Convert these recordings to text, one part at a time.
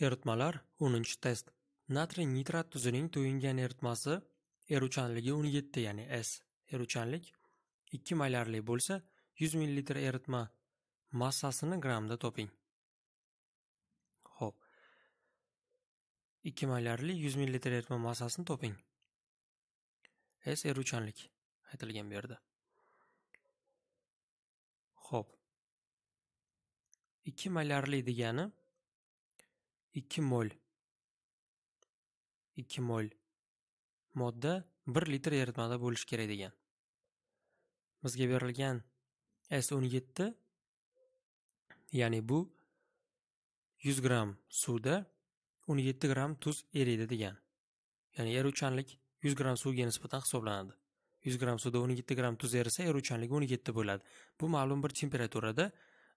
Eritmalar 10-test. Natriy nitrat tuzining to'yingan eritmasi eruvchanligi 17, ya'ni S. Eruvchanlik 2 maylarli bo'lsa, 100 ml eritma massasini grammda toping. Xo'p. 2 maylarli 100 ml eritma massasini toping. S eruvchanlik aytilgan bu yerda. Xo'p. 2 maylarli degani 2 mo'l. 2 mo'l. Modda 1 litr eritmada bo'lishi kerak degan. Bizga berilgan S17 ya'ni bu 100 gram suvda 17 gram tuz eriydi degan. Ya'ni eruvchanlik 100 gram suvga nisbatan hisoblanadi. 100 gram suvda 17 gram tuz erisa eruvchanligi 17 bo'ladi. Bu ma'lum bir temperaturada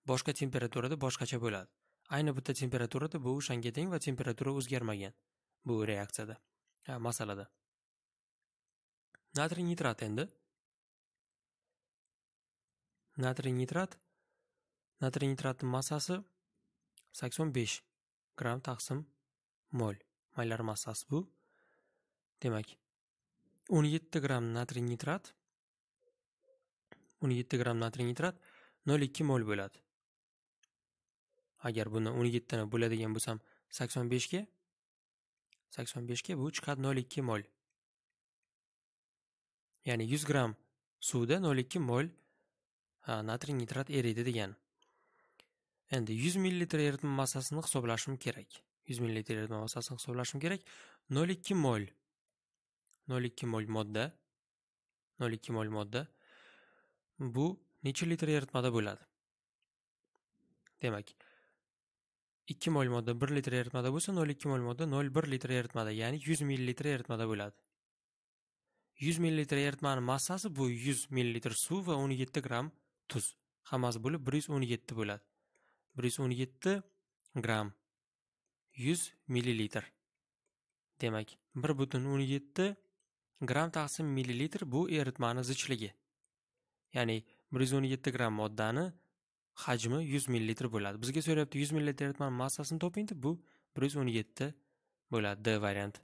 boshqa temperaturada boshqacha bo'ladi. ayni bitta temperaturada bu o'shanga teng va temperatura o'zgarmagan bu reaksiyada masalada natriy nitrat endi natriy nitrat natriy nitratni massasi 85 gramm taqsim mol maylar massasi bu demak 17 gramm natriy nitrat 17 gramm natriy nitrat 0.2 mol bo'ladi agar bundan o'n yettini bo'ladigan bo'lsam sakson beshga sakson beshga bu chiqadi nol ikki mol ya'ni yuz gramm suvda nol ikki mol natriy nitrat eriydi degani endi yuz millilitr eritma massasini hisoblashim kerak yuz millilitr eritma massasini hisoblashim kerak nol ikki mol nol ikki mol modda nol ikki mol modda bu necha litr eritmada bo'ladi demak ikki mol modda bir litr eritmada bo'lsa nol ikki mol modda nol bir litr eritmada ya'ni yuz millilitr eritmada bo'ladi yuz millilitr eritmani massasi bu yuz millilitr suv va o'n yetti gramm tuz hammasi bo'lib bir yuz o'n yetti bo'ladi bir yuz o'n yetti gramm yuz millilitr demak bir butun o'n yetti gramm taqsim millilitr bu eritmani zichligi ya'ni bir yuz o'n yetti gramm moddani hajmi 100 ml bo'ladi bizga so'rayapti 100 ml massasini toping deb bu 117 bo'ladi d variant